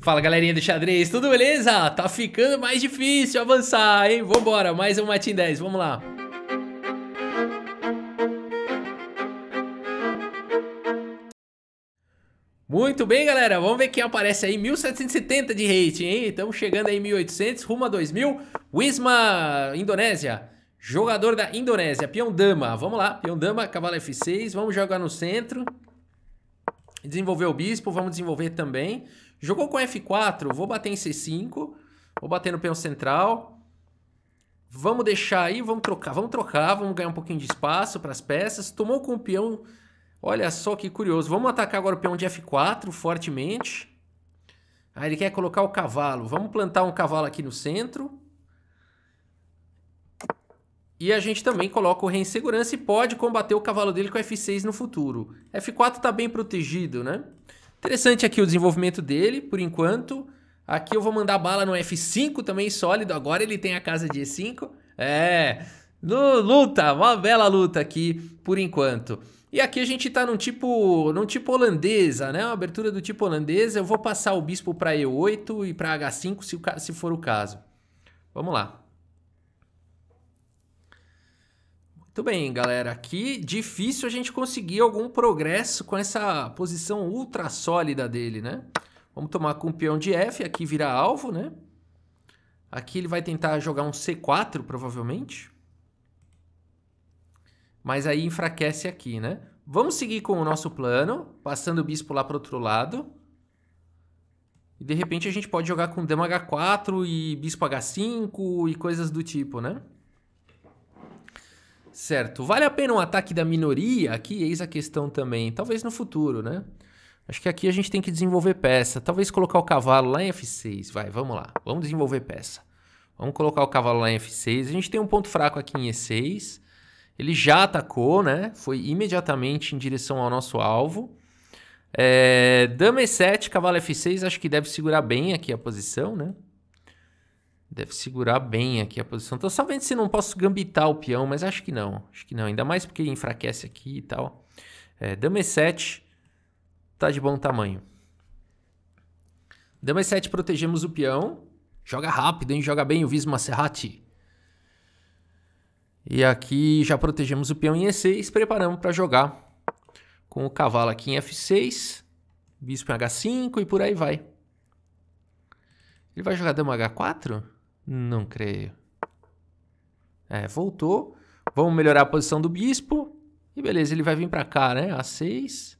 Fala galerinha do xadrez, tudo beleza? Tá ficando mais difícil avançar, hein? Vambora, mais um Matin 10, vamos lá. Muito bem, galera. Vamos ver quem aparece aí. 1770 de rating, hein? Estamos chegando aí 1800, rumo a 2000. Wisma, Indonésia. Jogador da Indonésia, peão dama. Vamos lá, peão dama, cavalo F6. Vamos jogar no centro. Desenvolver o bispo, vamos desenvolver também. Jogou com F4, vou bater em C5, vou bater no peão central. Vamos deixar aí, vamos trocar, vamos trocar, vamos ganhar um pouquinho de espaço para as peças. Tomou com o peão, olha só que curioso. Vamos atacar agora o peão de F4 fortemente. Aí ah, ele quer colocar o cavalo. Vamos plantar um cavalo aqui no centro. E a gente também coloca o rei em segurança e pode combater o cavalo dele com F6 no futuro. F4 está bem protegido, né? Interessante aqui o desenvolvimento dele, por enquanto. Aqui eu vou mandar bala no F5 também sólido. Agora ele tem a casa de E5. É. Luta, uma bela luta aqui por enquanto. E aqui a gente tá num tipo, num tipo holandesa, né? Uma abertura do tipo holandesa. Eu vou passar o bispo para E8 e para H5 se, se for o caso. Vamos lá. Muito bem, galera. Aqui difícil a gente conseguir algum progresso com essa posição ultra sólida dele, né? Vamos tomar com o peão de F, aqui virar alvo, né? Aqui ele vai tentar jogar um C4, provavelmente. Mas aí enfraquece aqui, né? Vamos seguir com o nosso plano, passando o bispo lá para outro lado. E de repente a gente pode jogar com dama H4 e bispo H5 e coisas do tipo, né? Certo. Vale a pena um ataque da minoria? Aqui eis a questão também. Talvez no futuro, né? Acho que aqui a gente tem que desenvolver peça. Talvez colocar o cavalo lá em F6. Vai, vamos lá. Vamos desenvolver peça. Vamos colocar o cavalo lá em F6. A gente tem um ponto fraco aqui em E6. Ele já atacou, né? Foi imediatamente em direção ao nosso alvo. É, dama E7, cavalo F6. Acho que deve segurar bem aqui a posição, né? Deve segurar bem aqui a posição. Tô só vendo se não posso gambitar o peão, mas acho que não. Acho que não, ainda mais porque enfraquece aqui e tal. É, dama E7 tá de bom tamanho. Dama E7, protegemos o peão. Joga rápido, hein? Joga bem o Visma Serrati. E aqui já protegemos o peão em E6, preparamos para jogar com o cavalo aqui em F6, bispo em H5 e por aí vai. Ele vai jogar dama H4? Não creio. É, voltou. Vamos melhorar a posição do bispo. E beleza, ele vai vir pra cá, né? A6.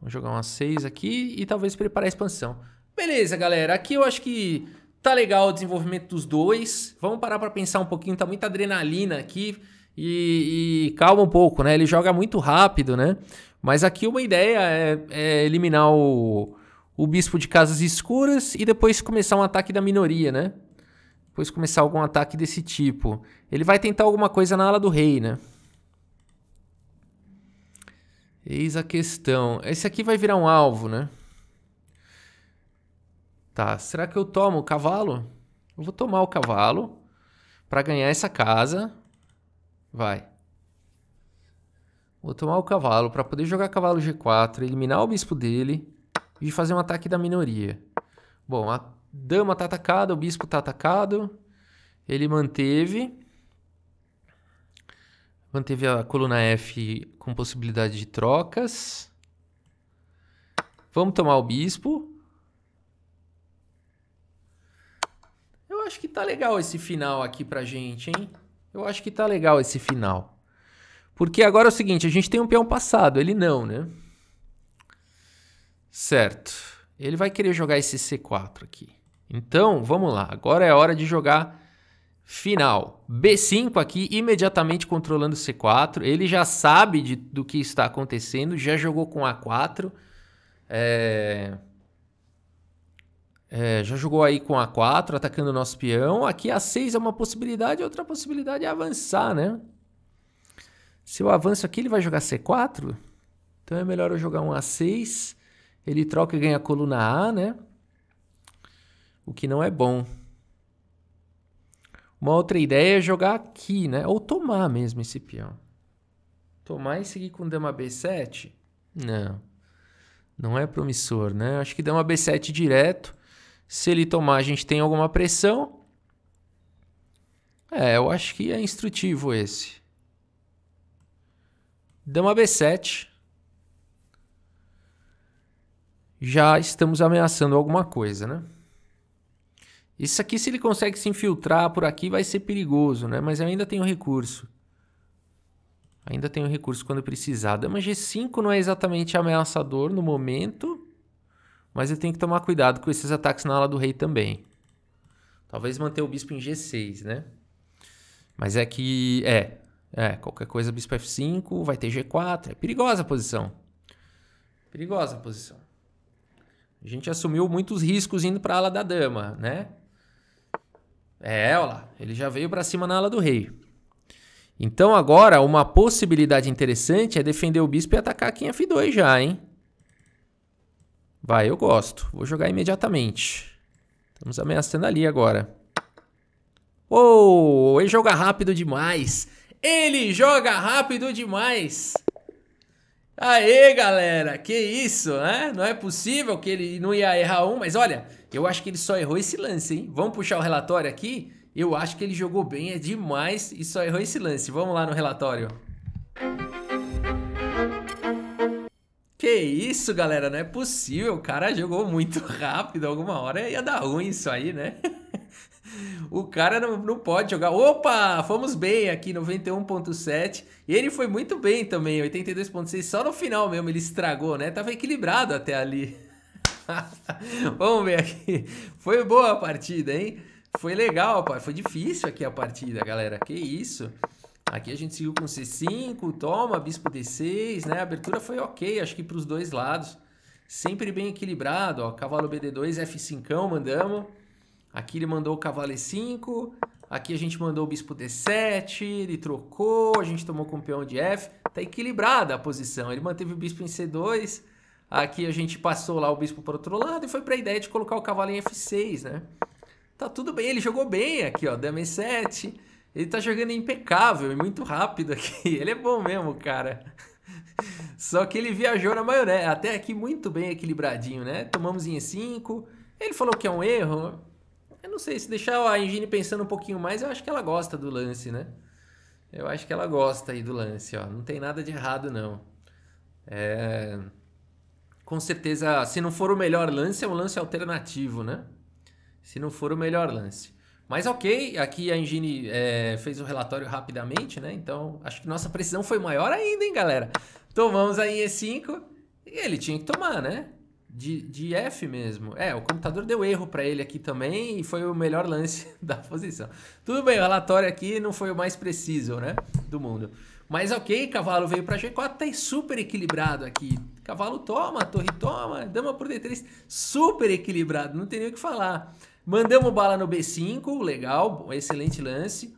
Vamos jogar um A6 aqui e talvez preparar a expansão. Beleza, galera. Aqui eu acho que tá legal o desenvolvimento dos dois. Vamos parar pra pensar um pouquinho. Tá muita adrenalina aqui. E, e, calma um pouco, né? Ele joga muito rápido, né? Mas aqui uma ideia é, é eliminar o, o bispo de casas escuras e depois começar um ataque da minoria, né? Depois começar algum ataque desse tipo. Ele vai tentar alguma coisa na ala do rei, né? Eis a questão. Esse aqui vai virar um alvo, né? Tá, será que eu tomo o cavalo? Eu vou tomar o cavalo para ganhar essa casa. Vai. Vou tomar o cavalo para poder jogar cavalo G4, eliminar o bispo dele de fazer um ataque da minoria. Bom, a dama está atacada, o bispo está atacado. Ele manteve. Manteve a coluna F com possibilidade de trocas. Vamos tomar o bispo. Eu acho que tá legal esse final aqui pra gente, hein? Eu acho que tá legal esse final. Porque agora é o seguinte, a gente tem um peão passado, ele não, né? Certo. Ele vai querer jogar esse C4 aqui. Então, vamos lá. Agora é hora de jogar final. B5 aqui, imediatamente controlando C4. Ele já sabe de, do que está acontecendo, já jogou com A4. É... É, já jogou aí com A4, atacando o nosso peão. Aqui A6 é uma possibilidade, outra possibilidade é avançar, né? Se eu avanço aqui, ele vai jogar C4. Então é melhor eu jogar um A6. Ele troca e ganha a coluna A, né? O que não é bom. Uma outra ideia é jogar aqui, né? Ou tomar mesmo esse peão. Tomar e seguir com dama B7? Não. Não é promissor, né? Acho que dama B7 direto. Se ele tomar, a gente tem alguma pressão. É, eu acho que é instrutivo esse. Dama B7 já estamos ameaçando alguma coisa, né? Isso aqui, se ele consegue se infiltrar por aqui, vai ser perigoso, né? Mas eu ainda tenho recurso. Ainda tenho recurso quando precisar. Dama G5 não é exatamente ameaçador no momento. Mas eu tenho que tomar cuidado com esses ataques na ala do rei também. Talvez manter o bispo em G6, né? Mas é que... É. É, qualquer coisa bispo F5, vai ter G4. É perigosa a posição. Perigosa a posição. A gente assumiu muitos riscos indo para a ala da dama, né? É, olha lá, ele já veio para cima na ala do rei. Então agora uma possibilidade interessante é defender o bispo e atacar aqui em F2 já, hein? Vai, eu gosto. Vou jogar imediatamente. Estamos ameaçando ali agora. Uou, ele joga rápido demais. Ele joga rápido demais. Aê, galera, que isso, né? Não é possível que ele não ia errar um, mas olha, eu acho que ele só errou esse lance, hein? Vamos puxar o relatório aqui? Eu acho que ele jogou bem, é demais e só errou esse lance. Vamos lá no relatório. Que isso, galera, não é possível. O cara jogou muito rápido, alguma hora ia dar ruim isso aí, né? O cara não, não pode jogar. Opa, fomos bem aqui, 91.7. E ele foi muito bem também, 82.6. Só no final mesmo ele estragou, né? Tava equilibrado até ali. Vamos ver aqui. Foi boa a partida, hein? Foi legal, pai foi difícil aqui a partida, galera. Que isso. Aqui a gente seguiu com C5, toma, bispo D6, né? A abertura foi ok, acho que para os dois lados. Sempre bem equilibrado, ó. Cavalo BD2, F5, mandamos. Aqui ele mandou o cavalo e5, aqui a gente mandou o bispo d7, ele trocou, a gente tomou com o peão de f. Tá equilibrada a posição. Ele manteve o bispo em c2, aqui a gente passou lá o bispo para outro lado e foi para a ideia de colocar o cavalo em f6, né? Tá tudo bem, ele jogou bem aqui, ó, dama e7. Ele tá jogando impecável e muito rápido aqui. Ele é bom mesmo, cara. Só que ele viajou na maioria, Até aqui muito bem equilibradinho, né? Tomamos em 5. Ele falou que é um erro. Eu não sei, se deixar a Engine pensando um pouquinho mais, eu acho que ela gosta do lance, né? Eu acho que ela gosta aí do lance, ó. Não tem nada de errado, não. É... Com certeza, se não for o melhor lance, é um lance alternativo, né? Se não for o melhor lance. Mas ok, aqui a Engine é, fez o relatório rapidamente, né? Então, acho que nossa precisão foi maior ainda, hein, galera? Tomamos a IE5 e ele tinha que tomar, né? de, de F mesmo. É, o computador deu erro para ele aqui também e foi o melhor lance da posição. Tudo bem, o relatório aqui não foi o mais preciso, né, do mundo. Mas ok, cavalo veio para G4, tá super equilibrado aqui. Cavalo toma, torre toma, dama por D3, super equilibrado, não tem nem o que falar. Mandamos bala no B5, legal, excelente lance.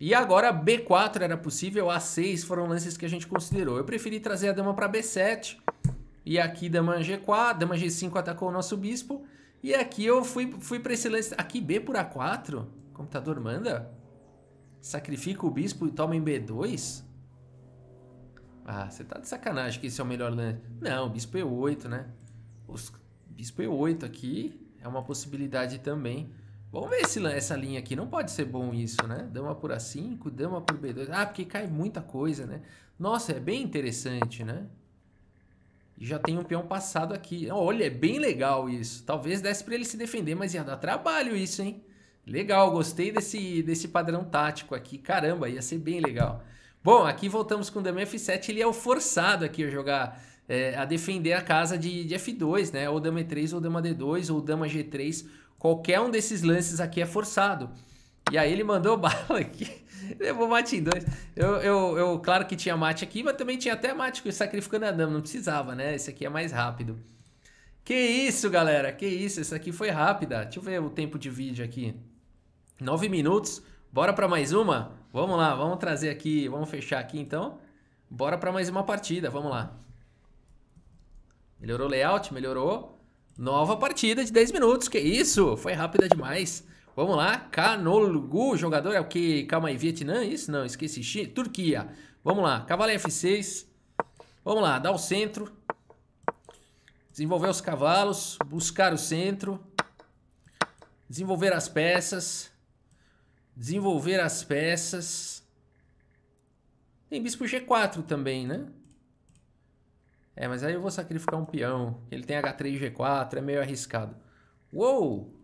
E agora B4 era possível, A6 foram lances que a gente considerou. Eu preferi trazer a dama para B7, e aqui dama G4, dama G5 atacou o nosso bispo. E aqui eu fui, fui pra esse lance... Aqui B por A4? O computador manda? Sacrifica o bispo e toma em B2? Ah, você tá de sacanagem que esse é o melhor lance. Não, bispo E8, é né? Os... Bispo E8 é aqui é uma possibilidade também. Vamos ver esse, essa linha aqui. Não pode ser bom isso, né? Dama por A5, dama por B2. Ah, porque cai muita coisa, né? Nossa, é bem interessante, né? E já tem um peão passado aqui. Olha, é bem legal isso. Talvez desse para ele se defender, mas ia dar trabalho isso, hein? Legal, gostei desse, desse padrão tático aqui. Caramba, ia ser bem legal. Bom, aqui voltamos com o Dama F7. Ele é o forçado aqui a jogar, é, a defender a casa de, de F2, né? Ou Dama E3, ou Dama D2, ou Dama G3. Qualquer um desses lances aqui é forçado. E aí ele mandou bala aqui. Levou mate em dois. Eu, eu, eu, claro que tinha mate aqui, mas também tinha até mate sacrificando a dama. Não precisava, né? Esse aqui é mais rápido. Que isso, galera. Que isso. Essa aqui foi rápida. Deixa eu ver o tempo de vídeo aqui. Nove minutos. Bora para mais uma? Vamos lá. Vamos trazer aqui. Vamos fechar aqui, então. Bora para mais uma partida. Vamos lá. Melhorou o layout? Melhorou. Nova partida de 10 minutos. Que isso. Foi rápida demais. Vamos lá, Kanolgu, jogador é o que? Calma aí, Vietnã? Isso não, esqueci. China, Turquia. Vamos lá, cavalo F6. Vamos lá, dar o centro. Desenvolver os cavalos, buscar o centro. Desenvolver as peças. Desenvolver as peças. Tem bispo G4 também, né? É, mas aí eu vou sacrificar um peão. Ele tem H3 G4, é meio arriscado. Uou!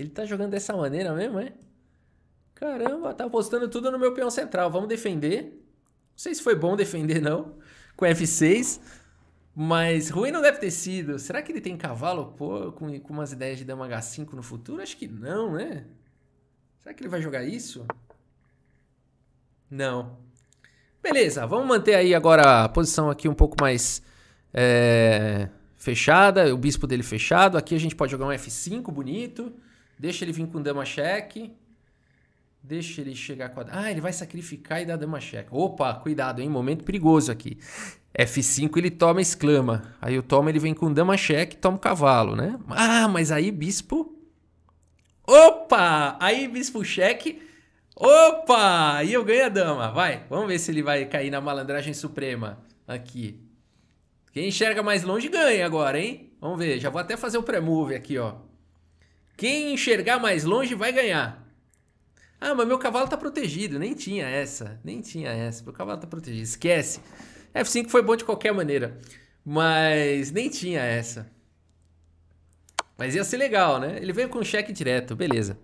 Ele tá jogando dessa maneira mesmo, é? Caramba, tá apostando tudo no meu peão central. Vamos defender. Não sei se foi bom defender, não. Com F6. Mas ruim não deve ter sido. Será que ele tem cavalo pô, com, com umas ideias de dama H5 no futuro? Acho que não, né? Será que ele vai jogar isso? Não. Beleza, vamos manter aí agora a posição aqui um pouco mais é, fechada. O bispo dele fechado. Aqui a gente pode jogar um F5 bonito. Deixa ele vir com dama cheque. Deixa ele chegar com a... Ah, ele vai sacrificar e dar dama cheque. Opa, cuidado, hein? Momento perigoso aqui. F5 ele toma exclama. Aí o toma ele vem com dama cheque, toma o cavalo, né? Ah, mas aí bispo... Opa! Aí bispo cheque... Opa! aí eu ganho a dama. Vai, vamos ver se ele vai cair na malandragem suprema aqui. Quem enxerga mais longe ganha agora, hein? Vamos ver, já vou até fazer o pré-move aqui, ó. Quem enxergar mais longe vai ganhar. Ah, mas meu cavalo tá protegido. Nem tinha essa. Nem tinha essa. Meu cavalo tá protegido. Esquece. F5 foi bom de qualquer maneira. Mas nem tinha essa. Mas ia ser legal, né? Ele veio com cheque direto. Beleza.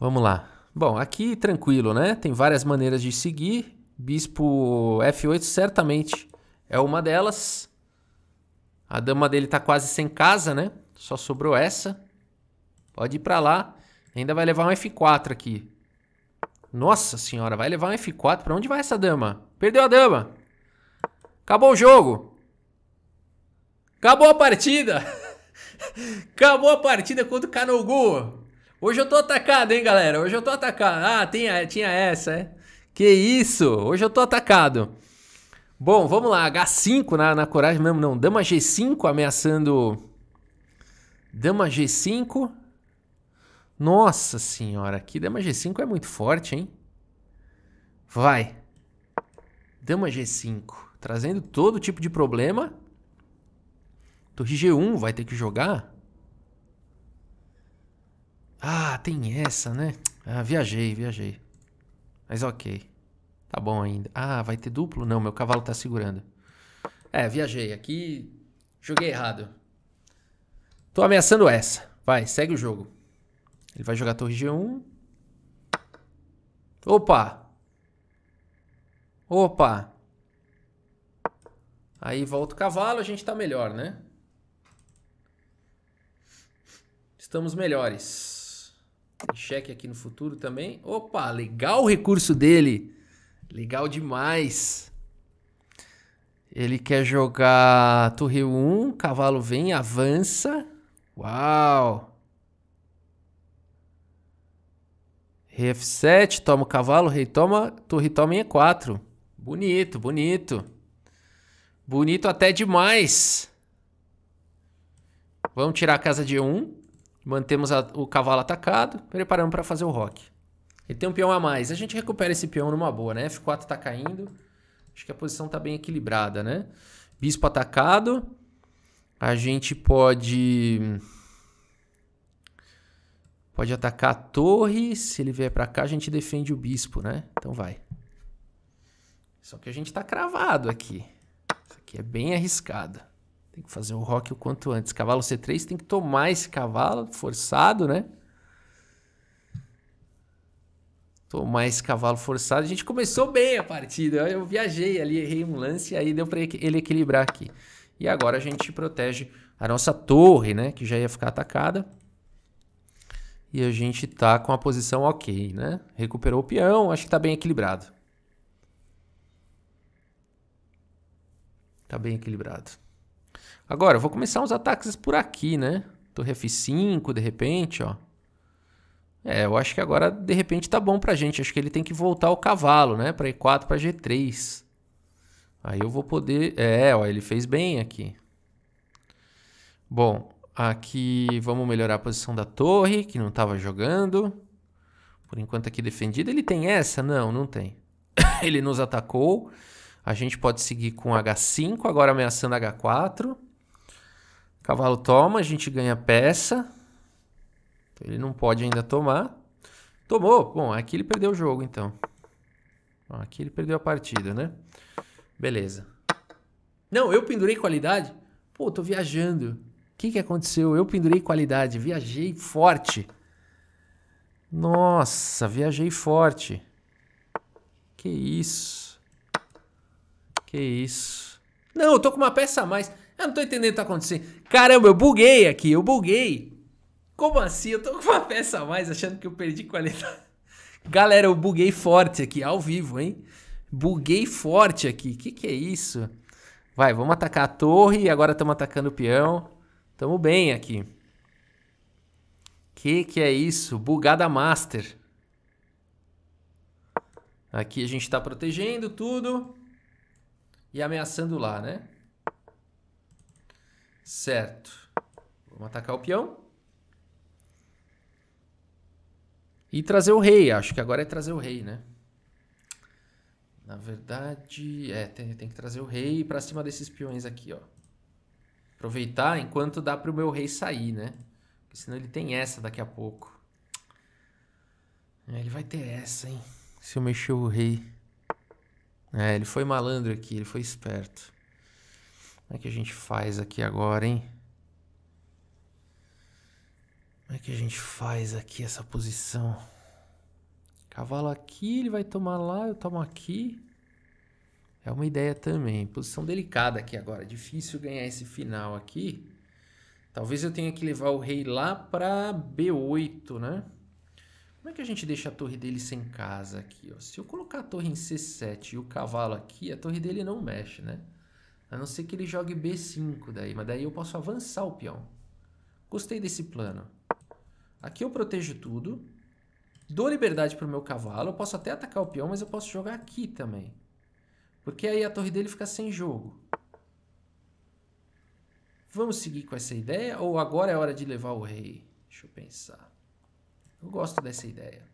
Vamos lá. Bom, aqui tranquilo, né? Tem várias maneiras de seguir. Bispo F8 certamente é uma delas. A dama dele tá quase sem casa, né? Só sobrou essa. Pode ir para lá. Ainda vai levar um F4 aqui. Nossa senhora, vai levar um F4. Pra onde vai essa dama? Perdeu a dama. Acabou o jogo. Acabou a partida. Acabou a partida contra o Canogu. Hoje eu tô atacado, hein, galera? Hoje eu tô atacado. Ah, tinha, tinha essa, é? Que isso? Hoje eu tô atacado. Bom, vamos lá. H5 na, na coragem mesmo, não. Dama G5 ameaçando Dama G5. Nossa senhora, aqui, dama G5 é muito forte, hein? Vai. Dama G5. Trazendo todo tipo de problema. Torre G1 vai ter que jogar. Ah, tem essa, né? Ah, viajei, viajei. Mas ok. Tá bom ainda. Ah, vai ter duplo? Não, meu cavalo tá segurando. É, viajei. Aqui joguei errado. Tô ameaçando essa. Vai, segue o jogo. Ele vai jogar torre G1. Opa! Opa! Aí volta o cavalo, a gente tá melhor, né? Estamos melhores. Cheque aqui no futuro também. Opa, legal o recurso dele. Legal demais. Ele quer jogar torre 1, cavalo vem, avança. Uau! Rei F7, toma o cavalo, rei toma, torre toma em E4. Bonito, bonito. Bonito até demais. Vamos tirar a casa de E1. Mantemos a, o cavalo atacado. Preparamos para fazer o rock. Ele tem um peão a mais. A gente recupera esse peão numa boa, né? F4 está caindo. Acho que a posição está bem equilibrada, né? Bispo atacado a gente pode pode atacar a torre, se ele vier para cá a gente defende o bispo, né? Então vai. Só que a gente tá cravado aqui. Isso aqui é bem arriscado. Tem que fazer o rock o quanto antes. Cavalo C3 tem que tomar esse cavalo forçado, né? Tomar esse cavalo forçado. A gente começou bem a partida. Eu viajei ali, errei um lance, aí deu para ele equilibrar aqui. E agora a gente protege a nossa torre, né? Que já ia ficar atacada. E a gente tá com a posição ok, né? Recuperou o peão, acho que tá bem equilibrado. Tá bem equilibrado. Agora, eu vou começar uns ataques por aqui, né? Torre F5, de repente, ó. É, eu acho que agora, de repente, tá bom pra gente. Acho que ele tem que voltar o cavalo, né? Pra E4, pra G3. Aí eu vou poder... É, ó, ele fez bem aqui. Bom, aqui vamos melhorar a posição da torre, que não estava jogando. Por enquanto aqui defendida. Ele tem essa? Não, não tem. ele nos atacou. A gente pode seguir com H5, agora ameaçando H4. Cavalo toma, a gente ganha peça. ele não pode ainda tomar. Tomou. Bom, aqui ele perdeu o jogo, então. Aqui ele perdeu a partida, né? Beleza. Não, eu pendurei qualidade? Pô, tô viajando. O que, que aconteceu? Eu pendurei qualidade, viajei forte. Nossa, viajei forte. Que isso? Que isso? Não, eu tô com uma peça a mais. Eu não tô entendendo o que tá acontecendo. Caramba, eu buguei aqui, eu buguei. Como assim? Eu tô com uma peça a mais achando que eu perdi qualidade. Galera, eu buguei forte aqui, ao vivo, hein? Buguei forte aqui. Que que é isso? Vai, vamos atacar a torre e agora estamos atacando o peão. Tamo bem aqui. Que que é isso? Bugada master. Aqui a gente está protegendo tudo e ameaçando lá, né? Certo. Vamos atacar o peão. E trazer o rei. Acho que agora é trazer o rei, né? Na verdade, é, tem, tem que trazer o rei para cima desses peões aqui, ó. Aproveitar enquanto dá pro meu rei sair, né? Porque senão ele tem essa daqui a pouco. É, ele vai ter essa, hein? Se eu mexer o rei. É, ele foi malandro aqui, ele foi esperto. Como é que a gente faz aqui agora, hein? Como é que a gente faz aqui essa posição? Cavalo aqui, ele vai tomar lá, eu tomo aqui. É uma ideia também. Posição delicada aqui agora. Difícil ganhar esse final aqui. Talvez eu tenha que levar o rei lá para B8, né? Como é que a gente deixa a torre dele sem casa aqui? Ó? Se eu colocar a torre em C7 e o cavalo aqui, a torre dele não mexe, né? A não ser que ele jogue B5 daí, mas daí eu posso avançar o peão. Gostei desse plano. Aqui eu protejo tudo. Dou liberdade para o meu cavalo, eu posso até atacar o peão, mas eu posso jogar aqui também. Porque aí a torre dele fica sem jogo. Vamos seguir com essa ideia ou agora é hora de levar o rei? Deixa eu pensar. Eu gosto dessa ideia.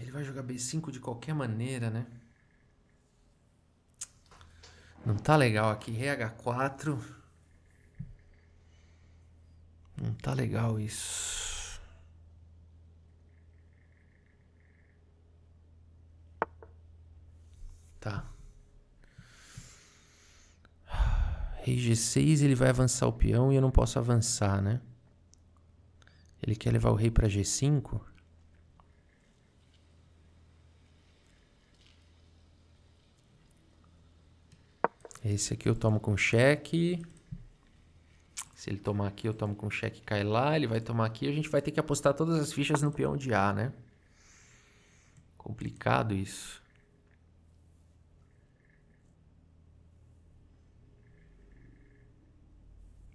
Ele vai jogar B5 de qualquer maneira, né? Não tá legal aqui. RH4. Não tá legal isso. Tá. Rei G6, ele vai avançar o peão e eu não posso avançar, né? Ele quer levar o rei para G5. Esse aqui eu tomo com cheque. Se ele tomar aqui, eu tomo com cheque cai lá. Ele vai tomar aqui. A gente vai ter que apostar todas as fichas no peão de A, né? Complicado isso.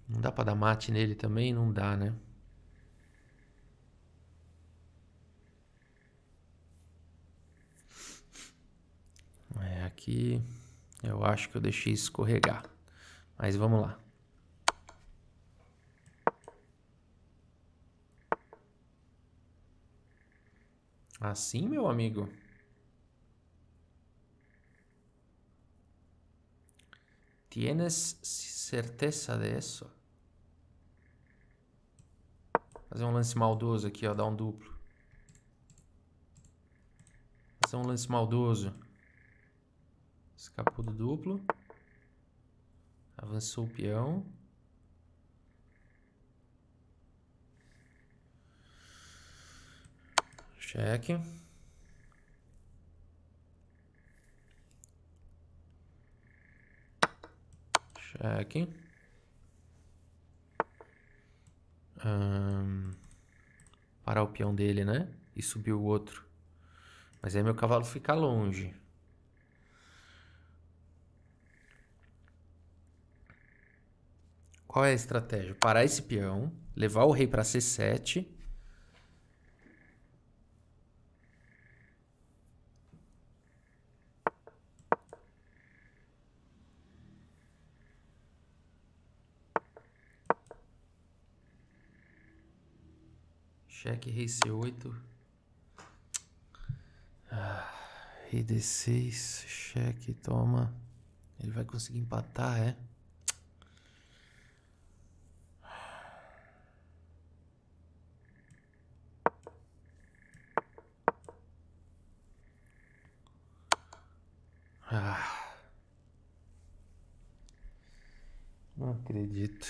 Não dá para dar mate nele também? Não dá, né? É, aqui... Eu acho que eu deixei escorregar. Mas vamos lá. Assim, meu amigo. Tienes certeza disso? Fazer um lance maldoso aqui, ó, dar um duplo. Fazer um lance maldoso. Escapou do duplo. Avançou o peão. Cheque. Cheque. Um, parar o peão dele, né? E subir o outro. Mas aí meu cavalo fica longe. Qual é a estratégia? Parar esse peão, levar o rei para C7. Cheque rei C8. Ah, rei D6, cheque, toma. Ele vai conseguir empatar, é? acredito.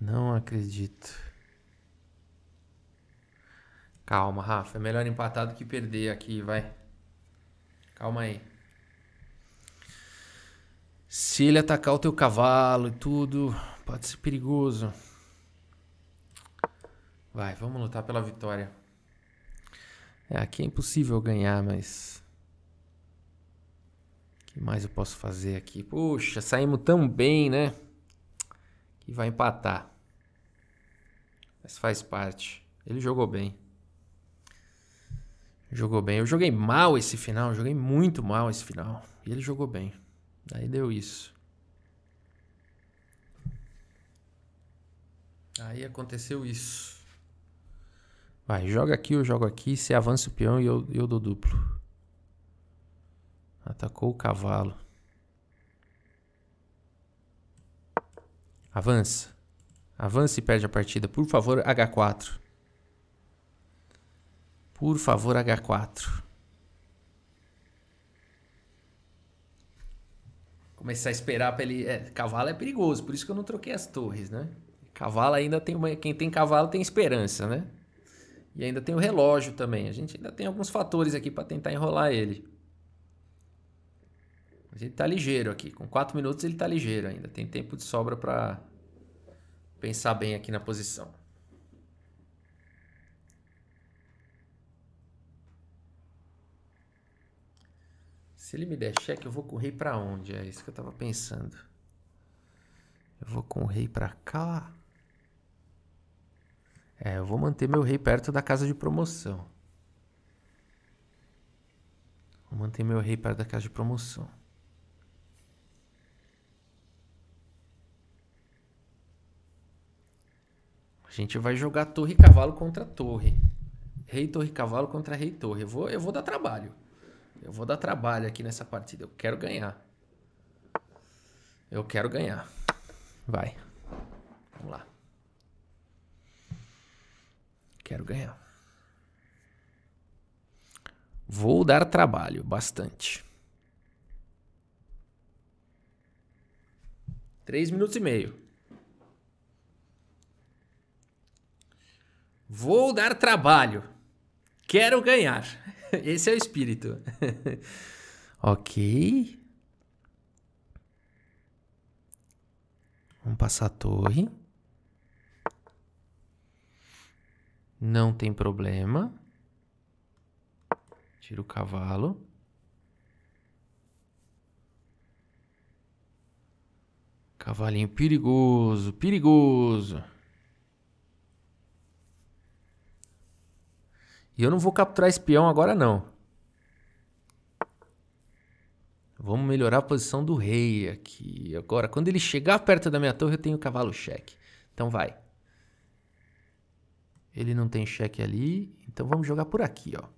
Não acredito. Calma, Rafa. É melhor empatar do que perder aqui, vai. Calma aí. Se ele atacar o teu cavalo e tudo, pode ser perigoso. Vai, vamos lutar pela vitória. É aqui é impossível ganhar, mas. O que mais eu posso fazer aqui? Puxa, saímos tão bem, né? Que vai empatar. Mas faz parte. Ele jogou bem. Jogou bem. Eu joguei mal esse final, joguei muito mal esse final. E ele jogou bem. Aí deu isso. Aí aconteceu isso. Vai, joga aqui, eu jogo aqui, você avança o peão e eu, eu dou duplo. Atacou o cavalo. Avança. Avança e perde a partida. Por favor, H4. Por favor, H4. Começar a esperar para ele. É, cavalo é perigoso, por isso que eu não troquei as torres, né? Cavalo ainda tem uma. Quem tem cavalo tem esperança, né? E ainda tem o relógio também. A gente ainda tem alguns fatores aqui para tentar enrolar ele. Mas ele está ligeiro aqui. Com 4 minutos ele está ligeiro ainda. Tem tempo de sobra para pensar bem aqui na posição. Se ele me der cheque, eu vou com o rei para onde? É isso que eu estava pensando. Eu vou com o rei para cá. É, eu vou manter meu rei perto da casa de promoção. Vou manter meu rei perto da casa de promoção. A gente vai jogar torre cavalo contra torre. Rei torre cavalo contra rei torre. Eu vou, eu vou dar trabalho. Eu vou dar trabalho aqui nessa partida. Eu quero ganhar. Eu quero ganhar. Vai. Vamos lá. Quero ganhar. Vou dar trabalho, bastante. Três minutos e meio. Vou dar trabalho. Quero ganhar. Esse é o espírito. ok. Vamos passar a torre. Não tem problema. Tira o cavalo. Cavalinho perigoso, perigoso. E eu não vou capturar esse peão agora não. Vamos melhorar a posição do rei aqui. Agora, quando ele chegar perto da minha torre, eu tenho o cavalo cheque. Então vai. Ele não tem cheque ali, então vamos jogar por aqui, ó.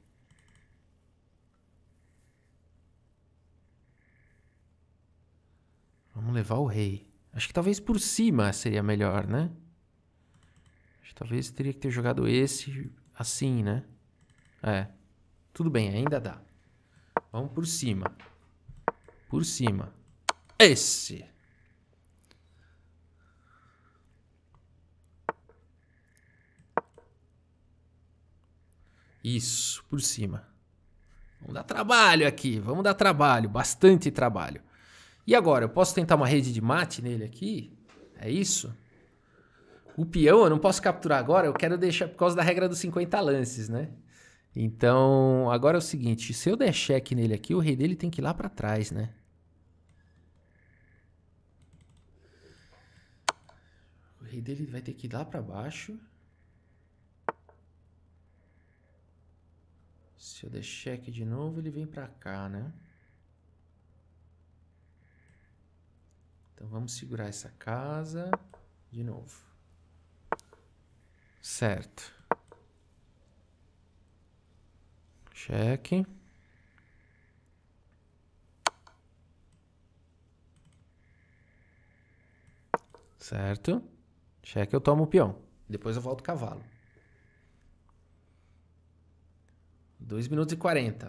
Vamos levar o rei. Acho que talvez por cima seria melhor, né? Acho que talvez teria que ter jogado esse assim, né? É. Tudo bem, ainda dá. Vamos por cima. Por cima. Esse. Isso, por cima. Vamos dar trabalho aqui, vamos dar trabalho, bastante trabalho. E agora, eu posso tentar uma rede de mate nele aqui? É isso? O peão eu não posso capturar agora, eu quero deixar por causa da regra dos 50 lances, né? Então, agora é o seguinte, se eu der cheque nele aqui, o rei dele tem que ir lá para trás, né? O rei dele vai ter que ir lá para baixo. Se eu der check de novo, ele vem para cá, né? Então vamos segurar essa casa de novo. Certo. Check. Certo. Cheque, eu tomo o peão. Depois eu volto o cavalo. 2 minutos e 40.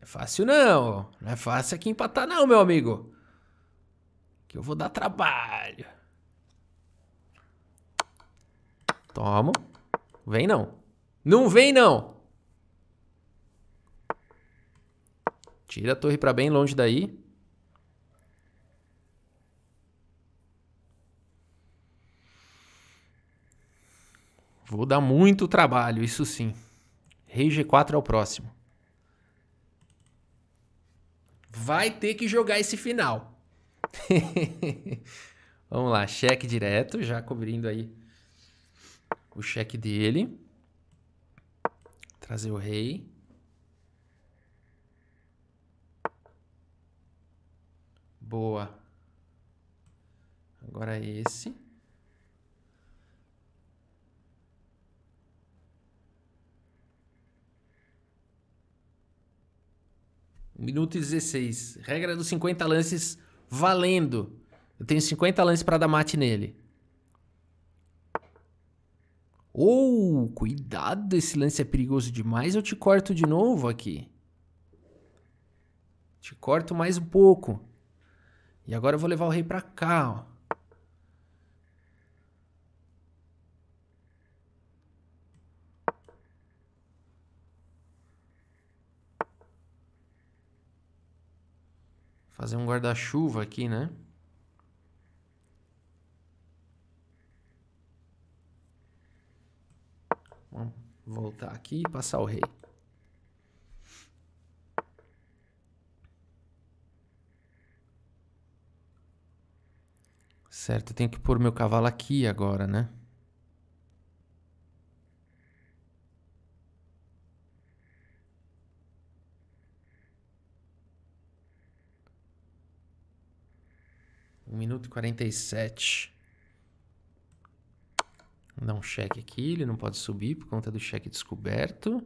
É fácil não. Não é fácil aqui empatar não, meu amigo. Que eu vou dar trabalho. Toma. Vem não. Não vem não. Tira a torre para bem longe daí. Vou dar muito trabalho, isso sim. Rei G4 é o próximo. Vai ter que jogar esse final. Vamos lá, cheque direto, já cobrindo aí o cheque dele. Trazer o rei. Boa. Agora é esse. Minuto e 16. Regra dos 50 lances valendo. Eu tenho 50 lances para dar mate nele. Ou, oh, cuidado, esse lance é perigoso demais. Eu te corto de novo aqui. Te corto mais um pouco. E agora eu vou levar o rei para cá, ó. Fazer um guarda-chuva aqui, né? Vamos voltar aqui e passar o rei. Certo, eu tenho que pôr meu cavalo aqui agora, né? 1 minuto e 47. Vou dar um cheque aqui, ele não pode subir por conta do cheque descoberto.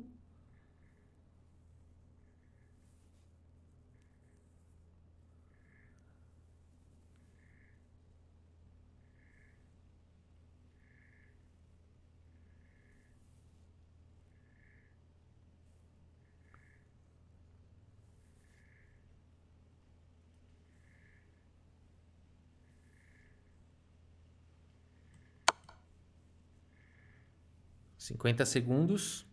50 segundos.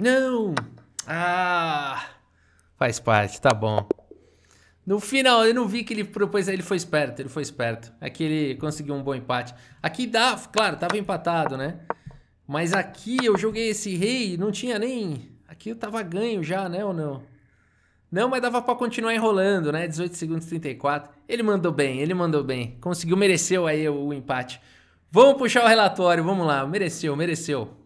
Não! Ah! Faz parte, tá bom. No final, eu não vi que ele propôs. Ele foi esperto, ele foi esperto. Aqui é ele conseguiu um bom empate. Aqui dá, claro, tava empatado, né? Mas aqui eu joguei esse rei, não tinha nem. Aqui eu tava ganho já, né? Ou não? Não, mas dava para continuar enrolando, né? 18 segundos 34. Ele mandou bem, ele mandou bem. Conseguiu, mereceu aí o, o empate. Vamos puxar o relatório, vamos lá. Mereceu, mereceu.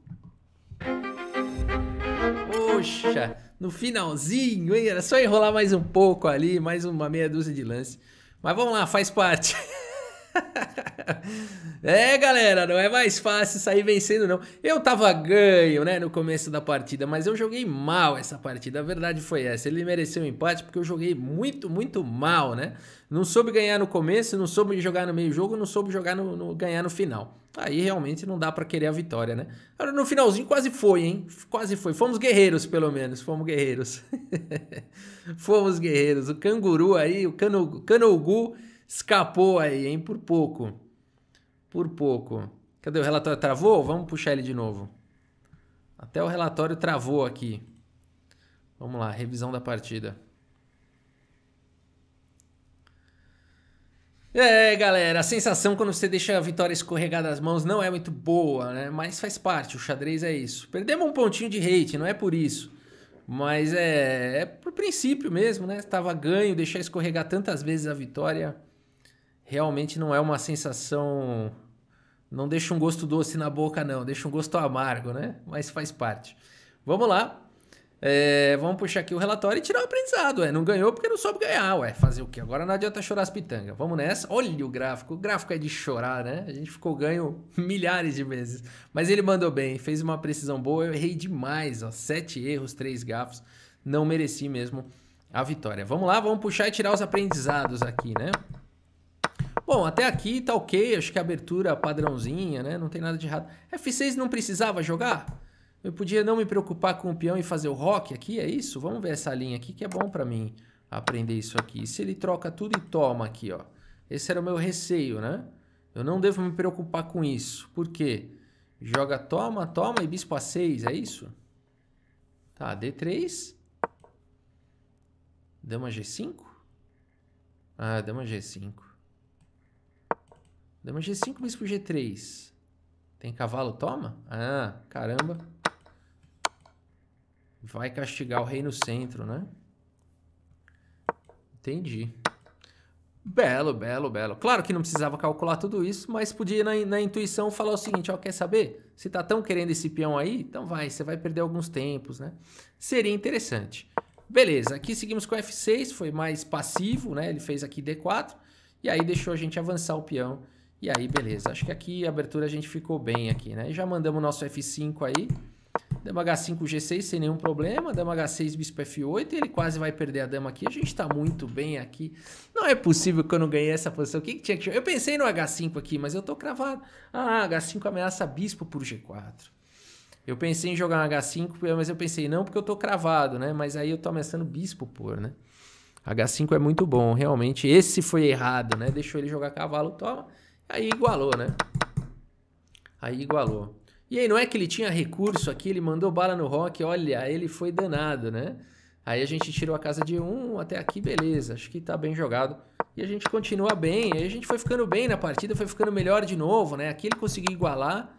Poxa, no finalzinho, hein? Era só enrolar mais um pouco ali, mais uma meia dúzia de lance. Mas vamos lá, faz parte. é, galera, não é mais fácil sair vencendo, não. Eu tava ganho, né, no começo da partida, mas eu joguei mal essa partida. A verdade foi essa. Ele mereceu um empate porque eu joguei muito, muito mal, né? Não soube ganhar no começo, não soube jogar no meio jogo, não soube jogar no, no ganhar no final. Aí realmente não dá para querer a vitória, né? Agora, no finalzinho quase foi, hein? Quase foi. Fomos guerreiros, pelo menos. Fomos guerreiros. Fomos guerreiros. O canguru aí, o cano, canogu escapou aí, hein? Por pouco. Por pouco. Cadê o relatório? Travou? Vamos puxar ele de novo. Até o relatório travou aqui. Vamos lá, revisão da partida. É, galera, a sensação quando você deixa a vitória escorregar das mãos não é muito boa, né? Mas faz parte, o xadrez é isso. Perdemos um pontinho de hate, não é por isso. Mas é, é por princípio mesmo, né? Estava ganho, deixar escorregar tantas vezes a vitória realmente não é uma sensação. Não deixa um gosto doce na boca, não, deixa um gosto amargo, né? Mas faz parte. Vamos lá, é, vamos puxar aqui o relatório e tirar o aprendizado. Ué. Não ganhou porque não soube ganhar. Ué. Fazer o quê? Agora não adianta chorar as pitangas. Vamos nessa. Olha o gráfico. O gráfico é de chorar, né? A gente ficou ganho milhares de vezes. Mas ele mandou bem, fez uma precisão boa. Eu errei demais. Ó. Sete erros, três gafos. Não mereci mesmo a vitória. Vamos lá, vamos puxar e tirar os aprendizados aqui, né? Bom, até aqui tá ok. Acho que a abertura padrãozinha, né? Não tem nada de errado. F6 não precisava jogar? Eu podia não me preocupar com o peão e fazer o rock aqui, é isso? Vamos ver essa linha aqui que é bom para mim aprender isso aqui. E se ele troca tudo e toma aqui, ó. Esse era o meu receio, né? Eu não devo me preocupar com isso. Por quê? Joga toma, toma e bispo a6, é isso? Tá, D3. Dama G5? Ah, dama G5. Dama G5, bispo G3. Tem cavalo, toma? Ah, caramba. Vai castigar o rei no centro, né? Entendi. Belo, belo, belo. Claro que não precisava calcular tudo isso, mas podia na, na intuição falar o seguinte, ó, quer saber? Se tá tão querendo esse peão aí, então vai, você vai perder alguns tempos, né? Seria interessante. Beleza, aqui seguimos com F6, foi mais passivo, né? Ele fez aqui D4, e aí deixou a gente avançar o peão. E aí, beleza, acho que aqui a abertura a gente ficou bem aqui, né? já mandamos o nosso F5 aí. Dama H5, G6 sem nenhum problema. Dama H6, Bispo F8. Ele quase vai perder a dama aqui. A gente tá muito bem aqui. Não é possível que eu não ganhei essa posição. O que, que tinha que Eu pensei no H5 aqui, mas eu tô cravado. Ah, H5 ameaça Bispo por G4. Eu pensei em jogar um H5, mas eu pensei não, porque eu tô cravado, né? Mas aí eu tô ameaçando Bispo por, né? H5 é muito bom, realmente. Esse foi errado, né? Deixou ele jogar cavalo, toma. Aí igualou, né? Aí igualou. E aí, não é que ele tinha recurso aqui, ele mandou bala no rock, olha, ele foi danado, né? Aí a gente tirou a casa de um até aqui, beleza, acho que tá bem jogado. E a gente continua bem, aí a gente foi ficando bem na partida, foi ficando melhor de novo, né? Aqui ele conseguiu igualar,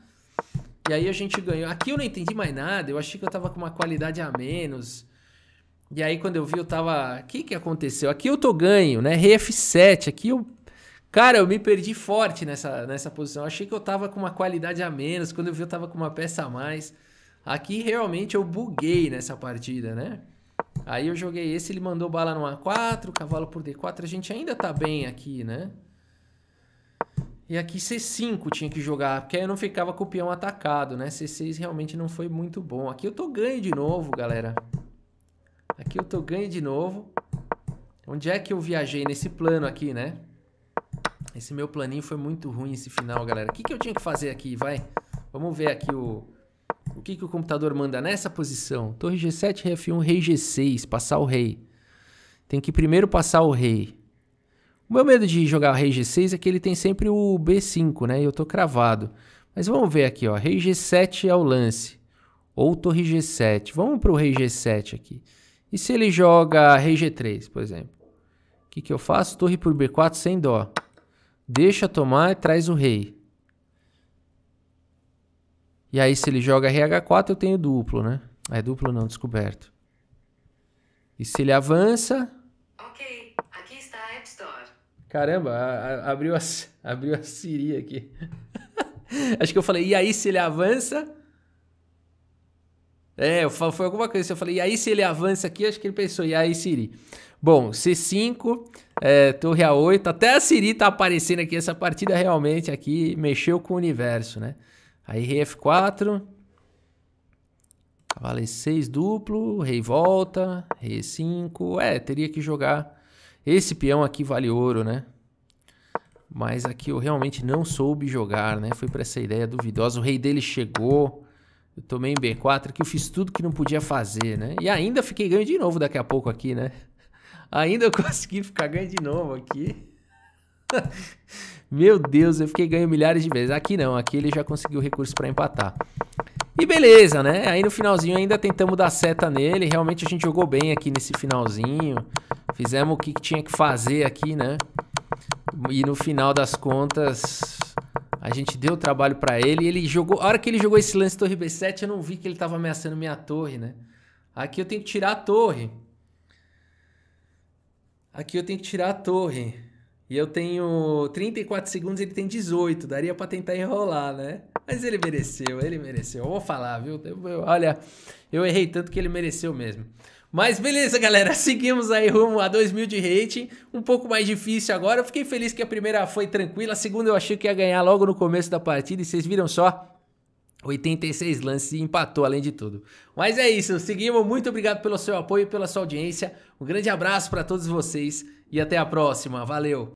e aí a gente ganhou. Aqui eu não entendi mais nada, eu achei que eu tava com uma qualidade a menos. E aí quando eu vi, eu tava... O que que aconteceu? Aqui eu tô ganho, né? Rf7, aqui eu Cara, eu me perdi forte nessa, nessa posição. achei que eu tava com uma qualidade a menos. Quando eu vi, eu tava com uma peça a mais. Aqui realmente eu buguei nessa partida, né? Aí eu joguei esse, ele mandou bala no A4, cavalo por D4. A gente ainda tá bem aqui, né? E aqui C5 tinha que jogar, porque aí eu não ficava com o peão atacado, né? C6 realmente não foi muito bom. Aqui eu tô ganho de novo, galera. Aqui eu tô ganho de novo. Onde é que eu viajei nesse plano aqui, né? Esse meu planinho foi muito ruim esse final, galera. O que, que eu tinha que fazer aqui, vai? Vamos ver aqui o... O que, que o computador manda nessa posição? Torre G7, rei F1, rei G6, passar o rei. Tem que primeiro passar o rei. O meu medo de jogar rei G6 é que ele tem sempre o B5, né? E eu tô cravado. Mas vamos ver aqui, ó. Rei G7 é o lance. Ou torre G7. Vamos pro rei G7 aqui. E se ele joga rei G3, por exemplo? O que, que eu faço? Torre por B4 sem dó. Deixa tomar e traz o rei. E aí, se ele joga RH4, eu tenho duplo, né? É duplo não, descoberto. E se ele avança. Ok, aqui está a App Store. Caramba, a, a, abriu, a, abriu a Siri aqui. Acho que eu falei, e aí se ele avança? É, eu falo, foi alguma coisa. Eu falei, e aí se ele avança aqui? Acho que ele pensou, e aí Siri? Bom, C5, é, torre A8, até a Siri tá aparecendo aqui. Essa partida realmente aqui mexeu com o universo, né? Aí rei F4, cavalo E6 duplo, rei volta, rei 5 É, teria que jogar... Esse peão aqui vale ouro, né? Mas aqui eu realmente não soube jogar, né? Fui para essa ideia duvidosa. O rei dele chegou. Eu tomei em B4 que eu fiz tudo que não podia fazer, né? E ainda fiquei ganho de novo daqui a pouco aqui, né? Ainda eu consegui ficar ganho de novo aqui. Meu Deus, eu fiquei ganho milhares de vezes. Aqui não, aqui ele já conseguiu recurso para empatar. E beleza, né? Aí no finalzinho ainda tentamos dar seta nele. Realmente a gente jogou bem aqui nesse finalzinho. Fizemos o que tinha que fazer aqui, né? E no final das contas, a gente deu trabalho para ele. ele jogou. A hora que ele jogou esse lance torre B7, eu não vi que ele tava ameaçando minha torre, né? Aqui eu tenho que tirar a torre. Aqui eu tenho que tirar a torre. E eu tenho 34 segundos, ele tem 18. Daria para tentar enrolar, né? Mas ele mereceu, ele mereceu. Eu vou falar, viu? Eu, olha, eu errei tanto que ele mereceu mesmo. Mas beleza, galera. Seguimos aí rumo a 2000 de rating. Um pouco mais difícil agora. Eu fiquei feliz que a primeira foi tranquila. A segunda eu achei que ia ganhar logo no começo da partida. E vocês viram só 86 lances e empatou além de tudo. Mas é isso, seguimos. Muito obrigado pelo seu apoio e pela sua audiência. Um grande abraço para todos vocês e até a próxima. Valeu!